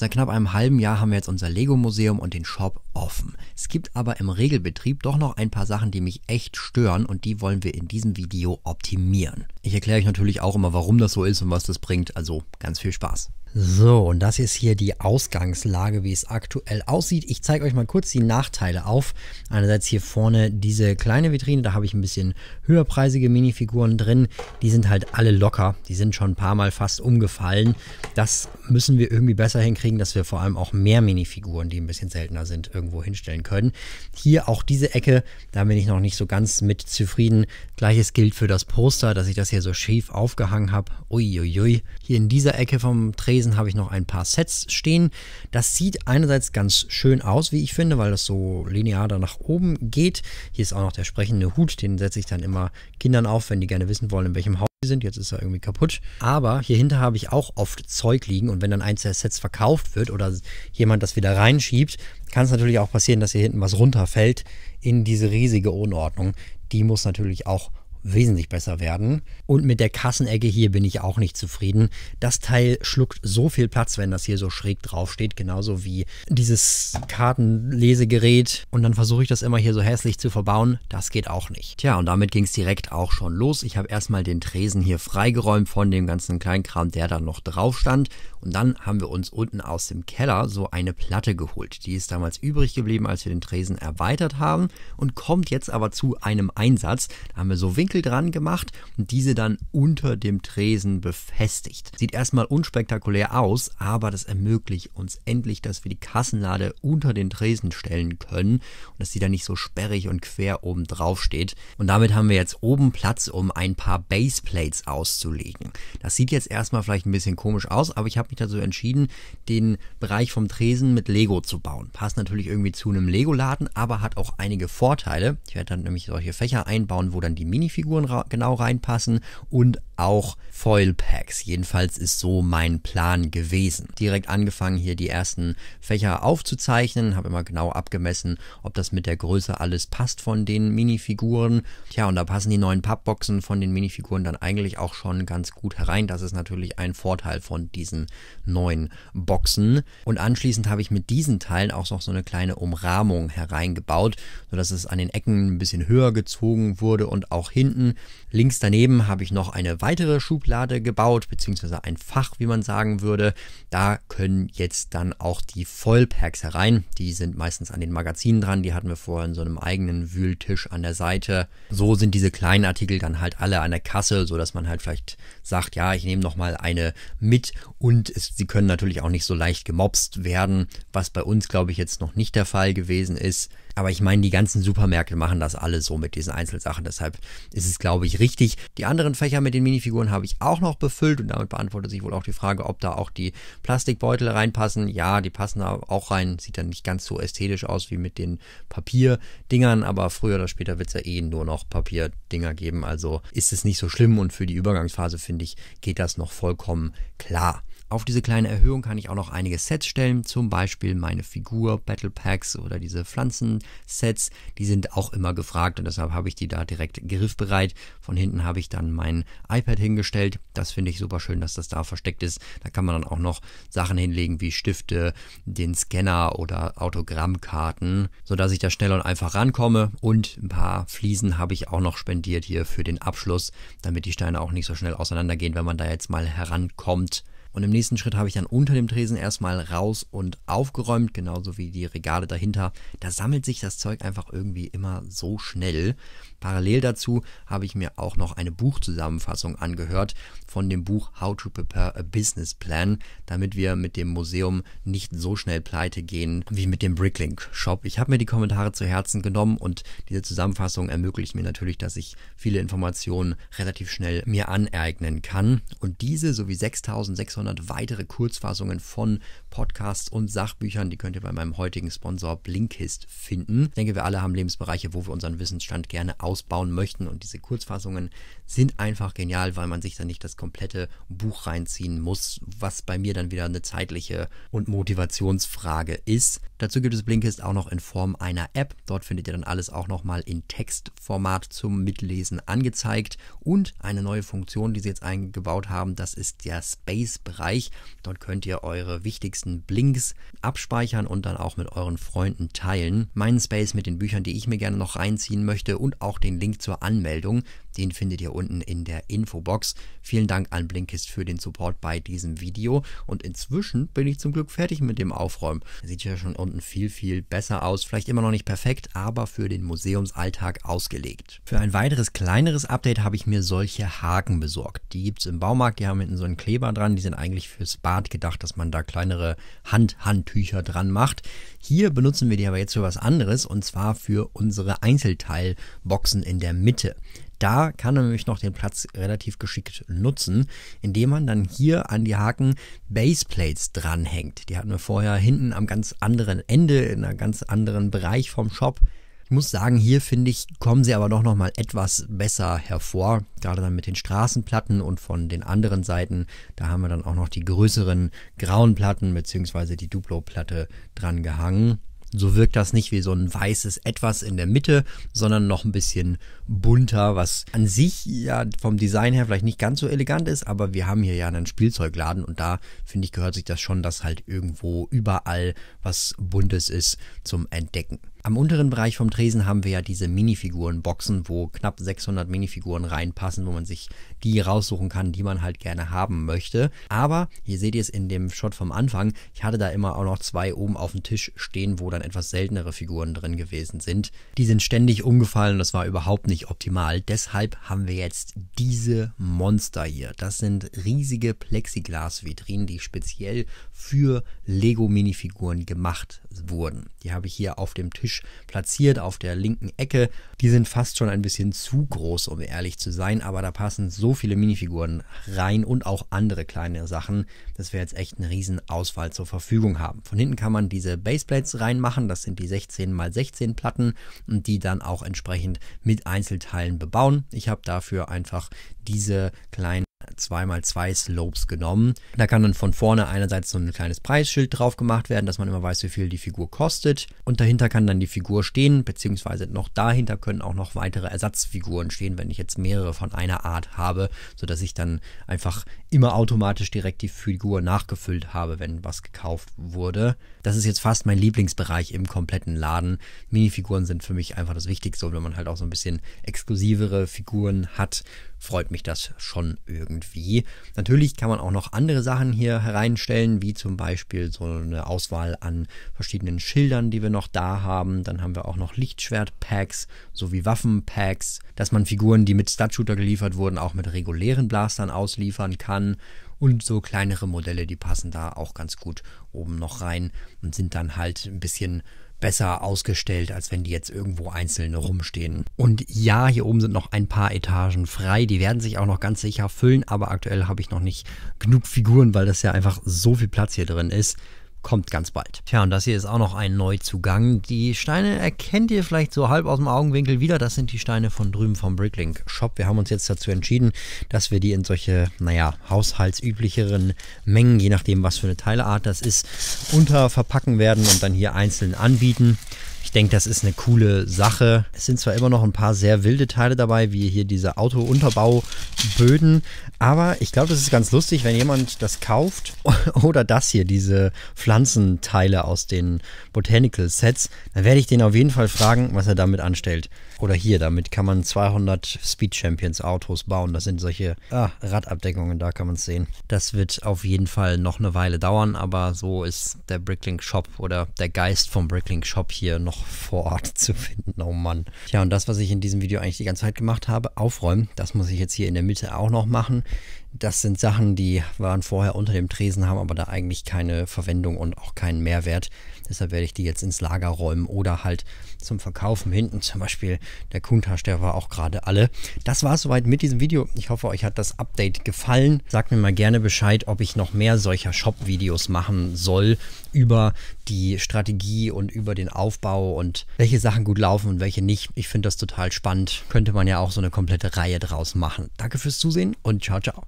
Seit knapp einem halben Jahr haben wir jetzt unser Lego-Museum und den Shop offen. Es gibt aber im Regelbetrieb doch noch ein paar Sachen, die mich echt stören und die wollen wir in diesem Video optimieren. Ich erkläre euch natürlich auch immer, warum das so ist und was das bringt, also ganz viel Spaß. So, und das ist hier die Ausgangslage, wie es aktuell aussieht. Ich zeige euch mal kurz die Nachteile auf. Einerseits hier vorne diese kleine Vitrine, da habe ich ein bisschen höherpreisige Minifiguren drin. Die sind halt alle locker, die sind schon ein paar Mal fast umgefallen. Das müssen wir irgendwie besser hinkriegen, dass wir vor allem auch mehr Minifiguren, die ein bisschen seltener sind, irgendwo hinstellen können. Hier auch diese Ecke, da bin ich noch nicht so ganz mit zufrieden. Gleiches gilt für das Poster, dass ich das hier so schief aufgehangen habe. Uiuiui. Hier in dieser Ecke vom Tresen Tresen habe ich noch ein paar Sets stehen. Das sieht einerseits ganz schön aus, wie ich finde, weil das so linear da nach oben geht. Hier ist auch noch der sprechende Hut, den setze ich dann immer Kindern auf, wenn die gerne wissen wollen, in welchem Haus sie sind. Jetzt ist er irgendwie kaputt. Aber hier hinter habe ich auch oft Zeug liegen und wenn dann eins der Sets verkauft wird oder jemand das wieder reinschiebt, kann es natürlich auch passieren, dass hier hinten was runterfällt in diese riesige Unordnung. Die muss natürlich auch wesentlich besser werden. Und mit der Kassenecke hier bin ich auch nicht zufrieden. Das Teil schluckt so viel Platz, wenn das hier so schräg drauf steht, genauso wie dieses Kartenlesegerät. Und dann versuche ich das immer hier so hässlich zu verbauen. Das geht auch nicht. Tja, und damit ging es direkt auch schon los. Ich habe erstmal den Tresen hier freigeräumt von dem ganzen Kleinkram, der da noch drauf stand. Und dann haben wir uns unten aus dem Keller so eine Platte geholt. Die ist damals übrig geblieben, als wir den Tresen erweitert haben und kommt jetzt aber zu einem Einsatz. Da haben wir so Winkel Winkel dran gemacht und diese dann unter dem Tresen befestigt. Sieht erstmal unspektakulär aus, aber das ermöglicht uns endlich, dass wir die Kassenlade unter den Tresen stellen können und dass sie dann nicht so sperrig und quer oben drauf steht. Und damit haben wir jetzt oben Platz, um ein paar Baseplates auszulegen. Das sieht jetzt erstmal vielleicht ein bisschen komisch aus, aber ich habe mich dazu entschieden, den Bereich vom Tresen mit Lego zu bauen. Passt natürlich irgendwie zu einem Lego-Laden, aber hat auch einige Vorteile. Ich werde dann nämlich solche Fächer einbauen, wo dann die Minifiguren Figuren genau reinpassen und auch Foil Packs. Jedenfalls ist so mein Plan gewesen. Direkt angefangen hier die ersten Fächer aufzuzeichnen, habe immer genau abgemessen, ob das mit der Größe alles passt von den Minifiguren. Tja, und da passen die neuen Pappboxen von den Minifiguren dann eigentlich auch schon ganz gut herein. Das ist natürlich ein Vorteil von diesen neuen Boxen. Und anschließend habe ich mit diesen Teilen auch noch so eine kleine Umrahmung hereingebaut, sodass es an den Ecken ein bisschen höher gezogen wurde und auch hinten. Links daneben habe ich noch eine weitere weitere Schublade gebaut, beziehungsweise ein Fach, wie man sagen würde. Da können jetzt dann auch die Vollpacks herein. Die sind meistens an den Magazinen dran. Die hatten wir vorher in so einem eigenen Wühltisch an der Seite. So sind diese kleinen Artikel dann halt alle an der Kasse, sodass man halt vielleicht sagt, ja, ich nehme nochmal eine mit. Und es, sie können natürlich auch nicht so leicht gemobst werden, was bei uns, glaube ich, jetzt noch nicht der Fall gewesen ist. Aber ich meine, die ganzen Supermärkte machen das alle so mit diesen Einzelsachen. Deshalb ist es, glaube ich, richtig. Die anderen Fächer mit den mini Minifiguren habe ich auch noch befüllt und damit beantwortet sich wohl auch die Frage, ob da auch die Plastikbeutel reinpassen. Ja, die passen da auch rein. Sieht dann nicht ganz so ästhetisch aus wie mit den Papierdingern, aber früher oder später wird es ja eh nur noch Papierdinger geben. Also ist es nicht so schlimm und für die Übergangsphase, finde ich, geht das noch vollkommen klar. Auf diese kleine Erhöhung kann ich auch noch einige Sets stellen, zum Beispiel meine Figur, Battle Packs oder diese Pflanzen-Sets. Die sind auch immer gefragt und deshalb habe ich die da direkt griffbereit. Von hinten habe ich dann mein iPad hingestellt. Das finde ich super schön, dass das da versteckt ist. Da kann man dann auch noch Sachen hinlegen wie Stifte, den Scanner oder Autogrammkarten, sodass ich da schnell und einfach rankomme. Und ein paar Fliesen habe ich auch noch spendiert hier für den Abschluss, damit die Steine auch nicht so schnell auseinandergehen, wenn man da jetzt mal herankommt. Und im nächsten nächsten Schritt habe ich dann unter dem Tresen erstmal raus und aufgeräumt, genauso wie die Regale dahinter. Da sammelt sich das Zeug einfach irgendwie immer so schnell. Parallel dazu habe ich mir auch noch eine Buchzusammenfassung angehört von dem Buch How to Prepare a Business Plan, damit wir mit dem Museum nicht so schnell pleite gehen wie mit dem Bricklink Shop. Ich habe mir die Kommentare zu Herzen genommen und diese Zusammenfassung ermöglicht mir natürlich, dass ich viele Informationen relativ schnell mir aneignen kann. Und diese sowie 6600 weitere Kurzfassungen von Podcasts und Sachbüchern. Die könnt ihr bei meinem heutigen Sponsor Blinkist finden. Ich denke, wir alle haben Lebensbereiche, wo wir unseren Wissensstand gerne ausbauen möchten. Und diese Kurzfassungen sind einfach genial, weil man sich dann nicht das komplette Buch reinziehen muss, was bei mir dann wieder eine zeitliche und Motivationsfrage ist. Dazu gibt es Blinkist auch noch in Form einer App. Dort findet ihr dann alles auch nochmal in Textformat zum Mitlesen angezeigt. Und eine neue Funktion, die sie jetzt eingebaut haben, das ist der Space-Bereich. Dort könnt ihr eure wichtigsten nächsten Blinks abspeichern und dann auch mit euren Freunden teilen. Meinen Space mit den Büchern, die ich mir gerne noch reinziehen möchte und auch den Link zur Anmeldung. Den findet ihr unten in der Infobox. Vielen Dank an Blinkist für den Support bei diesem Video. Und inzwischen bin ich zum Glück fertig mit dem Aufräumen. Sieht ja schon unten viel, viel besser aus. Vielleicht immer noch nicht perfekt, aber für den Museumsalltag ausgelegt. Für ein weiteres kleineres Update habe ich mir solche Haken besorgt. Die gibt es im Baumarkt. Die haben hinten so einen Kleber dran. Die sind eigentlich fürs Bad gedacht, dass man da kleinere Hand-Handtücher dran macht. Hier benutzen wir die aber jetzt für was anderes und zwar für unsere Einzelteilboxen in der Mitte. Da kann er nämlich noch den Platz relativ geschickt nutzen, indem man dann hier an die Haken Baseplates dranhängt. Die hatten wir vorher hinten am ganz anderen Ende, in einem ganz anderen Bereich vom Shop. Ich muss sagen, hier finde ich, kommen sie aber doch nochmal etwas besser hervor. Gerade dann mit den Straßenplatten und von den anderen Seiten, da haben wir dann auch noch die größeren grauen Platten bzw. die Duplo-Platte dran gehangen. So wirkt das nicht wie so ein weißes Etwas in der Mitte, sondern noch ein bisschen bunter, was an sich ja vom Design her vielleicht nicht ganz so elegant ist, aber wir haben hier ja einen Spielzeugladen und da finde ich gehört sich das schon, dass halt irgendwo überall was Buntes ist zum Entdecken. Am unteren Bereich vom Tresen haben wir ja diese Minifigurenboxen, wo knapp 600 Minifiguren reinpassen, wo man sich die raussuchen kann, die man halt gerne haben möchte. Aber, hier seht ihr es in dem Shot vom Anfang, ich hatte da immer auch noch zwei oben auf dem Tisch stehen, wo dann etwas seltenere Figuren drin gewesen sind. Die sind ständig umgefallen, das war überhaupt nicht optimal. Deshalb haben wir jetzt diese Monster hier. Das sind riesige Plexiglas-Vitrinen, die speziell für Lego-Minifiguren gemacht wurden. Die habe ich hier auf dem Tisch Tisch platziert, auf der linken Ecke. Die sind fast schon ein bisschen zu groß, um ehrlich zu sein, aber da passen so viele Minifiguren rein und auch andere kleine Sachen, dass wir jetzt echt eine riesen Auswahl zur Verfügung haben. Von hinten kann man diese Baseplates reinmachen, das sind die 16 x 16 Platten und die dann auch entsprechend mit Einzelteilen bebauen. Ich habe dafür einfach diese kleinen 2x2 Slopes genommen. Da kann dann von vorne einerseits so ein kleines Preisschild drauf gemacht werden, dass man immer weiß, wie viel die Figur kostet. Und dahinter kann dann die Figur stehen, beziehungsweise noch dahinter können auch noch weitere Ersatzfiguren stehen, wenn ich jetzt mehrere von einer Art habe, sodass ich dann einfach immer automatisch direkt die Figur nachgefüllt habe, wenn was gekauft wurde. Das ist jetzt fast mein Lieblingsbereich im kompletten Laden. Minifiguren sind für mich einfach das Wichtigste, wenn man halt auch so ein bisschen exklusivere Figuren hat, freut mich das schon irgendwie irgendwie. Natürlich kann man auch noch andere Sachen hier hereinstellen, wie zum Beispiel so eine Auswahl an verschiedenen Schildern, die wir noch da haben. Dann haben wir auch noch Lichtschwert-Packs sowie Waffen-Packs, dass man Figuren, die mit Stud-Shooter geliefert wurden, auch mit regulären Blastern ausliefern kann. Und so kleinere Modelle, die passen da auch ganz gut oben noch rein und sind dann halt ein bisschen besser ausgestellt, als wenn die jetzt irgendwo einzelne rumstehen. Und ja, hier oben sind noch ein paar Etagen frei. Die werden sich auch noch ganz sicher füllen, aber aktuell habe ich noch nicht genug Figuren, weil das ja einfach so viel Platz hier drin ist kommt ganz bald. Tja, und das hier ist auch noch ein Neuzugang. Die Steine erkennt ihr vielleicht so halb aus dem Augenwinkel wieder. Das sind die Steine von drüben vom Bricklink Shop. Wir haben uns jetzt dazu entschieden, dass wir die in solche, naja, haushaltsüblicheren Mengen, je nachdem was für eine Teileart das ist, unterverpacken werden und dann hier einzeln anbieten. Ich denke, das ist eine coole Sache. Es sind zwar immer noch ein paar sehr wilde Teile dabei, wie hier diese Autounterbau-Böden, aber ich glaube, das ist ganz lustig, wenn jemand das kauft oder das hier, diese Pflanzenteile aus den Botanical Sets, dann werde ich den auf jeden Fall fragen, was er damit anstellt. Oder hier, damit kann man 200 Speed Champions Autos bauen. Das sind solche ah, Radabdeckungen, da kann man es sehen. Das wird auf jeden Fall noch eine Weile dauern, aber so ist der Bricklink Shop oder der Geist vom Bricklink Shop hier noch noch vor Ort zu finden. Oh Mann. Tja, und das, was ich in diesem Video eigentlich die ganze Zeit gemacht habe, aufräumen, das muss ich jetzt hier in der Mitte auch noch machen. Das sind Sachen, die waren vorher unter dem Tresen, haben aber da eigentlich keine Verwendung und auch keinen Mehrwert. Deshalb werde ich die jetzt ins Lager räumen oder halt zum Verkaufen hinten. Zum Beispiel der Kuntasch, der war auch gerade alle. Das war es soweit mit diesem Video. Ich hoffe, euch hat das Update gefallen. Sagt mir mal gerne Bescheid, ob ich noch mehr solcher Shop-Videos machen soll über die Strategie und über den Aufbau und welche Sachen gut laufen und welche nicht. Ich finde das total spannend. Könnte man ja auch so eine komplette Reihe draus machen. Danke fürs Zusehen und ciao, ciao.